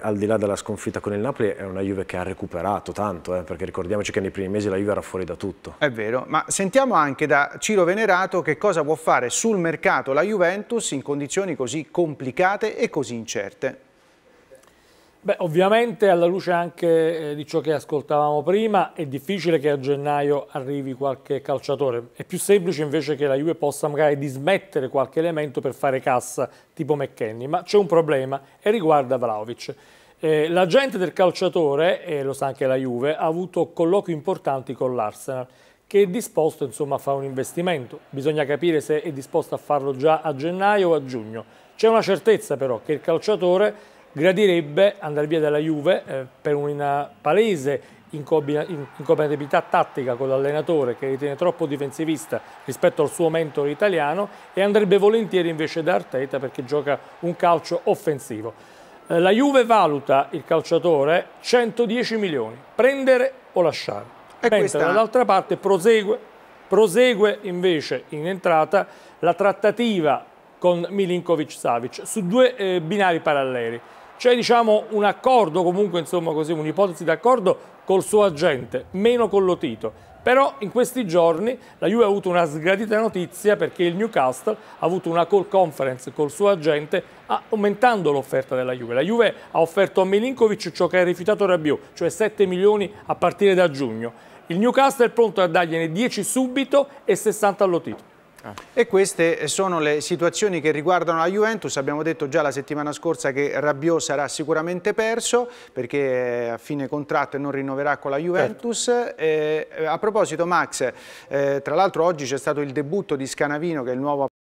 Al di là della sconfitta con il Napoli è una Juve che ha recuperato tanto, eh, perché ricordiamoci che nei primi mesi la Juve era fuori da tutto. È vero, ma sentiamo anche da Ciro Venerato che cosa può fare sul mercato la Juventus in condizioni così complicate e così incerte. Beh, ovviamente alla luce anche eh, di ciò che ascoltavamo prima, è difficile che a gennaio arrivi qualche calciatore. È più semplice invece che la Juve possa magari dismettere qualche elemento per fare cassa, tipo McKenny. Ma c'è un problema e riguarda Vlaovic. Eh, l'agente del calciatore, e lo sa anche la Juve, ha avuto colloqui importanti con l'Arsenal che è disposto insomma, a fare un investimento. Bisogna capire se è disposto a farlo già a gennaio o a giugno. C'è una certezza però che il calciatore gradirebbe andare via dalla Juve eh, per una palese incompatibilità tattica con l'allenatore che ritiene troppo difensivista rispetto al suo mentore italiano e andrebbe volentieri invece da Arteta perché gioca un calcio offensivo. Eh, la Juve valuta il calciatore 110 milioni, prendere o lasciare. E Mentre questa... dall'altra parte prosegue, prosegue invece in entrata la trattativa con Milinkovic-Savic su due eh, binari paralleli c'è cioè, diciamo, un accordo, comunque un'ipotesi d'accordo col suo agente, meno con Lotito. Però in questi giorni la Juve ha avuto una sgradita notizia perché il Newcastle ha avuto una call conference col suo agente aumentando l'offerta della Juve. La Juve ha offerto a Milinkovic ciò che ha rifiutato Rabiot, cioè 7 milioni a partire da giugno. Il Newcastle è pronto a dargliene 10 subito e 60 all'Otito. Ah. E queste sono le situazioni che riguardano la Juventus, abbiamo detto già la settimana scorsa che Rabiot sarà sicuramente perso perché eh, a fine contratto e non rinnoverà con la Juventus. Certo. Eh, a proposito Max, eh, tra l'altro oggi c'è stato il debutto di Scanavino che è il nuovo